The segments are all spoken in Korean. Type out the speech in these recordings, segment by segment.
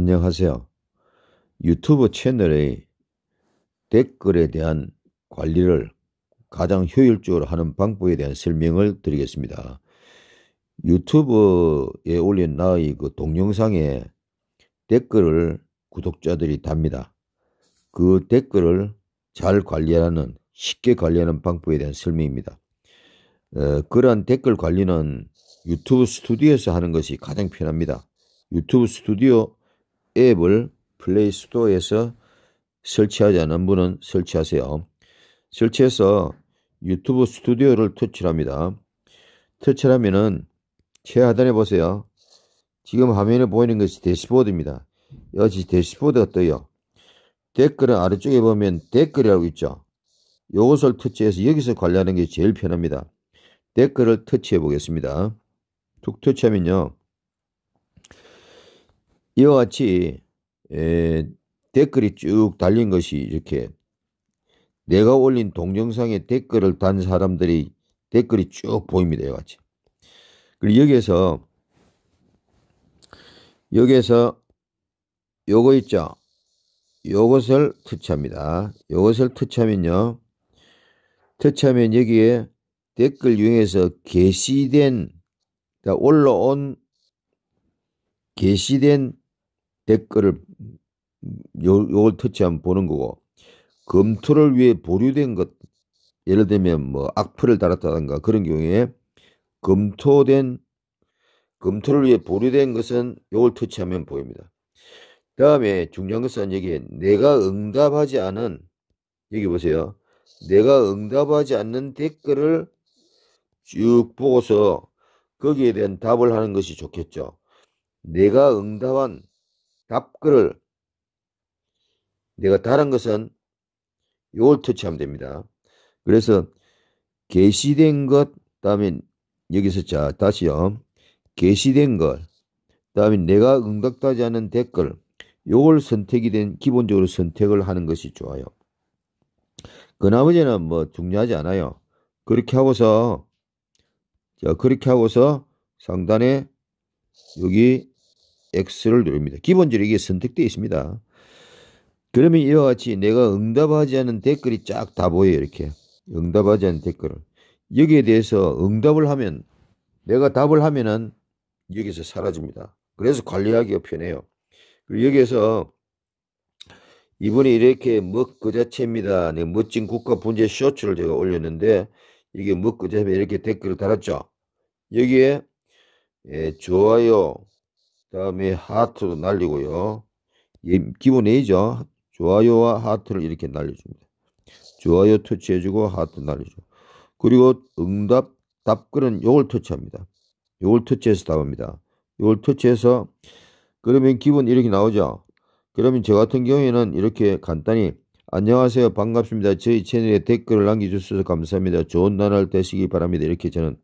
안녕하세요. 유튜브 채널의 댓글에 대한 관리를 가장 효율적으로 하는 방법에 대한 설명을 드리겠습니다. 유튜브에 올린 나의 그 동영상에 댓글을 구독자들이 답니다. 그 댓글을 잘 관리하는 쉽게 관리하는 방법에 대한 설명입니다. 어, 그러한 댓글 관리는 유튜브 스튜디오에서 하는 것이 가장 편합니다. 유튜브 스튜디오 앱을 플레이 스토어에서 설치하지 않은 분은 설치하세요. 설치해서 유튜브 스튜디오를 터치합니다. 터치하면은 최하단에 보세요. 지금 화면에 보이는 것이 대시보드입니다. 여기 대시보드가 떠요. 댓글은 아래쪽에 보면 댓글이라고 있죠. 요것을 터치해서 여기서 관리하는 게 제일 편합니다. 댓글을 터치해 보겠습니다. 툭 터치하면요. 이와 같이 에, 댓글이 쭉 달린 것이 이렇게 내가 올린 동영상에 댓글을 단 사람들이 댓글이 쭉 보입니다. 이와 같이. 그리고 여기에서 여기에서 요거 있죠. 요것을 터치합니다. 요것을 터치하면요. 터치하면 여기에 댓글 이용해서 게시된 올라온 게시된 댓글을 요, 걸 터치하면 보는 거고 검토를 위해 보류된 것 예를 들면 뭐 악플을 달았다든가 그런 경우에 검토된 검토를 위해 보류된 것은 요걸 터치하면 보입니다. 다음에 중요한 것은 여기 내가 응답하지 않은 여기 보세요. 내가 응답하지 않는 댓글을 쭉 보고서 거기에 대한 답을 하는 것이 좋겠죠. 내가 응답한 답글을 내가 다른 것은 요걸 터치하면 됩니다. 그래서 게시된 것 다음에 여기서 자 다시요 게시된 것 다음에 내가 응답하지 않은 댓글 요걸 선택이 된 기본적으로 선택을 하는 것이 좋아요. 그 나머지는 뭐 중요하지 않아요. 그렇게 하고서 자 그렇게 하고서 상단에 여기 X를 누릅니다. 기본적으로 이게 선택되어 있습니다. 그러면 이와 같이 내가 응답하지 않은 댓글이 쫙 다 보여요. 이렇게 응답하지 않은 댓글을 여기에 대해서 응답을 하면 내가 답을 하면은 여기서 사라집니다. 그래서 관리하기가 편해요. 그리고 여기에서 이번에 이렇게 먹그 자체입니다. 네, 멋진 국가 분재 쇼츠를 제가 올렸는데 이게 먹그 자체 이렇게 댓글을 달았죠. 여기에 예, 좋아요, 그 다음에 하트로 날리고요. 예, 기본 A죠. 좋아요와 하트를 이렇게 날려줍니다. 좋아요 터치해주고 하트 날리죠. 그리고 응답, 답글은 요걸 터치합니다. 요걸 터치해서 답합니다. 요걸 터치해서 그러면 기본 이렇게 나오죠. 그러면 저 같은 경우에는 이렇게 간단히 안녕하세요. 반갑습니다. 저희 채널에 댓글을 남겨주셔서 감사합니다. 좋은 나날 되시기 바랍니다. 이렇게 저는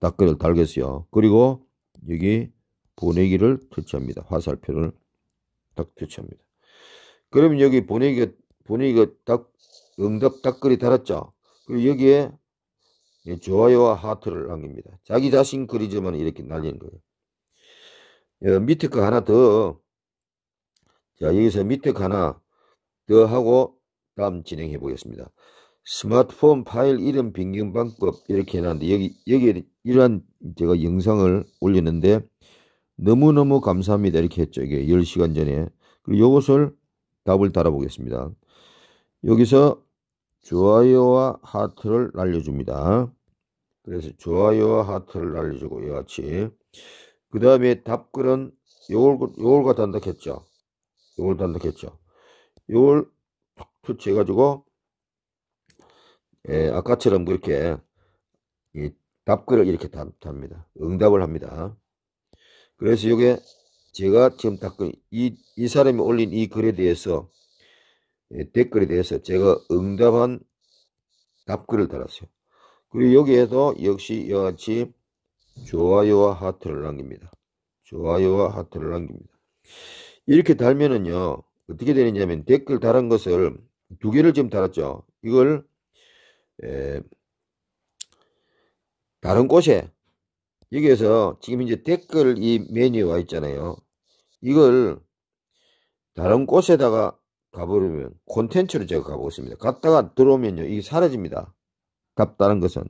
답글을 달겠어요. 그리고 여기 보내기를 터치합니다. 화살표를 딱 터치합니다. 그러면 여기 보내기가 보내기가 딱 응답 딱글이 달았죠. 그리고 여기에 예, 좋아요와 하트를 남깁니다. 자기 자신 그리지만 이렇게 날리는 거예요. 어, 밑에 거 하나 더. 자, 여기서 밑에 거 하나 더 하고 다음 진행해 보겠습니다. 스마트폰 파일 이름 변경 방법 이렇게 해놨는데 여기 여기 이러한 제가 영상을 올렸는데 너무너무 감사합니다. 이렇게 했죠. 이게 10시간 전에. 그리고 이것을 답을 달아보겠습니다. 여기서 좋아요와 하트를 날려줍니다. 그래서 좋아요와 하트를 날려주고 이와 같이 그 다음에 답글은 요걸, 요걸 단독했죠. 요걸 단독했죠. 요걸 툭툭 채가지고 예, 아까처럼 그렇게 이 답글을 이렇게 답, 답니다. 응답을 합니다. 그래서 이게 제가 지금 닦은 그 이, 이 사람이 올린 이 글에 대해서 예, 댓글에 대해서 제가 응답한 답글을 달았어요. 그리고 여기에도 역시 여와 같이 좋아요와 하트를 남깁니다. 좋아요와 하트를 남깁니다. 이렇게 달면은요, 어떻게 되느냐면 댓글 달은 것을 두 개를 지금 달았죠. 이걸, 에, 예, 다른 곳에 여기에서 지금 이제 댓글 이 메뉴가 있잖아요. 이걸 다른 곳에다가 가버리면 콘텐츠로 제가 가보겠습니다. 갔다가 들어오면요. 이게 사라집니다. 답다는 것은.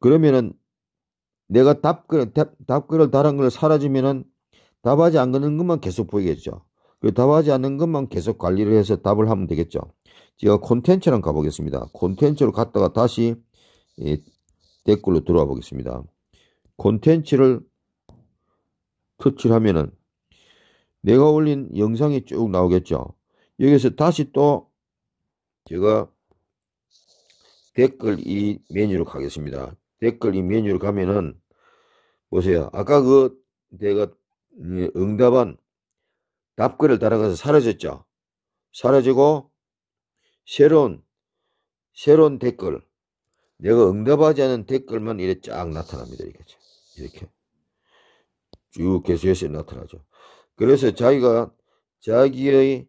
그러면은 내가 답글, 답, 답글을 다른 걸 사라지면은 답하지 않는 것만 계속 보이겠죠. 그 답하지 않는 것만 계속 관리를 해서 답을 하면 되겠죠. 제가 콘텐츠랑 가보겠습니다. 콘텐츠로 갔다가 다시 댓글로 들어와 보겠습니다. 콘텐츠를 터치 하면은 내가 올린 영상이 쭉 나오겠죠. 여기서 다시 또 제가 댓글 이 메뉴로 가겠습니다. 댓글 이 메뉴로 가면은 보세요. 아까 그 내가 응답한 답글을 따라가서 사라졌죠. 사라지고 새로운 새로운 댓글 내가 응답하지 않은 댓글만 이래 쫙 나타납니다. 이렇게. 이렇게 쭉계속해서 나타나죠. 그래서 자기가 자기의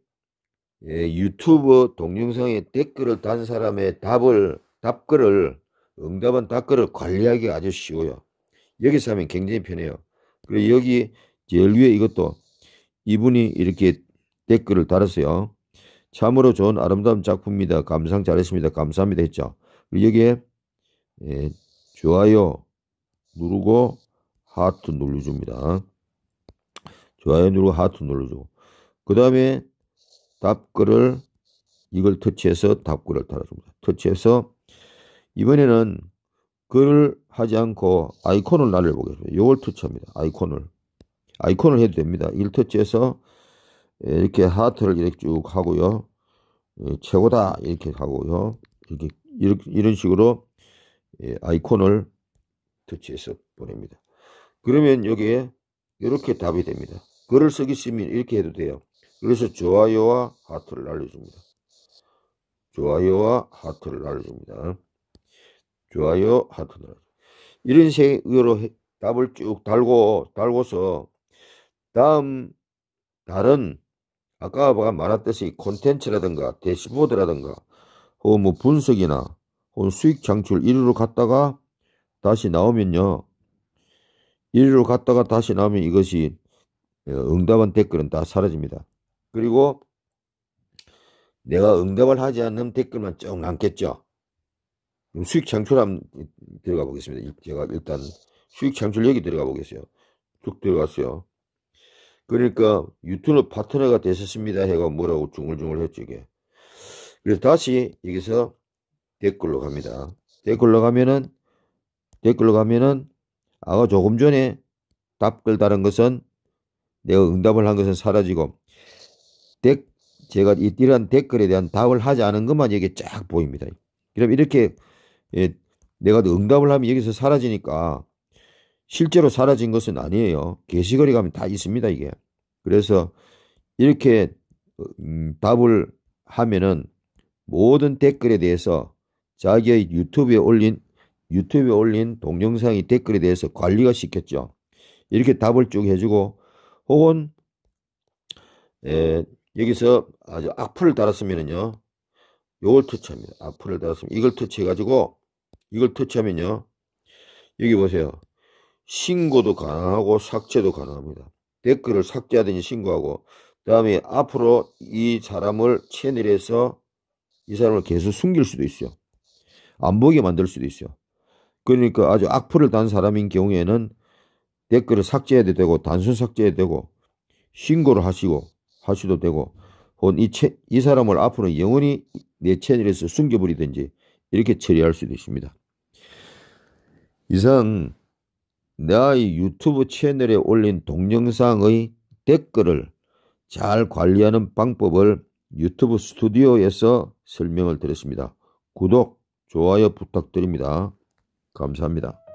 예, 유튜브 동영상에 댓글을 단 사람의 답을 답글을 응답한 답글을 관리하기 아주 쉬워요. 여기서 하면 굉장히 편해요. 그리고 여기 제일 위에 이것도 이분이 이렇게 댓글을 달았어요. 참으로 좋은 아름다운 작품입니다. 감상 잘했습니다. 감사합니다. 했죠. 그리고 여기에 예, 좋아요, 누르고 하트 눌러줍니다. 좋아요 누르고 하트 눌러주고 그 다음에 답글을 이걸 터치해서 답글을 달아줍니다. 터치해서 이번에는 글을 하지 않고 아이콘을 날려보겠습니다. 요걸 터치합니다. 아이콘을 아이콘을 해도 됩니다. 이걸 터치해서 이렇게 하트를 이렇게 쭉 하고요. 예, 최고다 이렇게 하고요. 이렇게 이런 식으로 예, 아이콘을 터치해서 보냅니다. 그러면 여기에 이렇게 답이 됩니다. 글을 쓰기 시면 이렇게 해도 돼요. 그래서 좋아요와 하트를 날려줍니다. 좋아요와 하트를 날려줍니다. 좋아요, 하트 날려줍니다. 이런 식으로 답을 쭉 달고, 달고서 다음 다른 아까 뭐 말했듯이 콘텐츠라든가 대시보드라든가 혹은 어, 뭐 분석이나 혹은 수익 창출 이리로 갔다가 다시 나오면요. 이리로 갔다가 다시 나오면 이것이 어, 응답한 댓글은 다 사라집니다. 그리고 내가 응답을 하지 않는 댓글만 쭉 남겠죠. 수익 창출 함 들어가 보겠습니다. 제가 일단 수익 창출 여기 들어가 보겠어요. 쭉 들어갔어요. 그러니까 유튜브 파트너가 되셨습니다. 해가 뭐라고 중얼중얼 했죠, 이게. 그래서 다시 여기서 댓글로 갑니다. 댓글로 가면은 댓글로 가면은 아가 조금 전에 답글 다른 것은 내가 응답을 한 것은 사라지고 댓 제가 이런 댓글에 대한 답을 하지 않은 것만 여기 쫙 보입니다. 그럼 이렇게 예, 내가 응답을 하면 여기서 사라지니까 실제로 사라진 것은 아니에요. 게시글에 가면 다 있습니다 이게. 그래서 이렇게 어, 음, 답을 하면은 모든 댓글에 대해서 자기의 유튜브에 올린 유튜브에 올린 동영상이 댓글에 대해서 관리가 시켰죠. 이렇게 답을 쭉 해주고 혹은 에, 여기서 아주 악플을 달았으면요 요걸 터치합니다. 악플을 달았으면 이걸 터치해가지고 이걸 터치하면요. 여기 보세요. 신고도 가능하고 삭제도 가능합니다. 댓글을 삭제하든지 신고하고 그 다음에 앞으로 이 사람을 채널에서 이 사람을 계속 숨길 수도 있어요. 안 보게 만들 수도 있어요. 그러니까 아주 악플을 단 사람인 경우에는 댓글을 삭제해도 되고 단순 삭제해도 되고 신고를 하시고 하셔도 되고 혹은 이, 채, 이 사람을 앞으로 영원히 내 채널에서 숨겨버리든지 이렇게 처리할 수도 있습니다. 이상 나의 유튜브 채널에 올린 동영상의 댓글을 잘 관리하는 방법을 유튜브 스튜디오에서 설명을 드렸습니다. 구독, 좋아요 부탁드립니다. 감사합니다.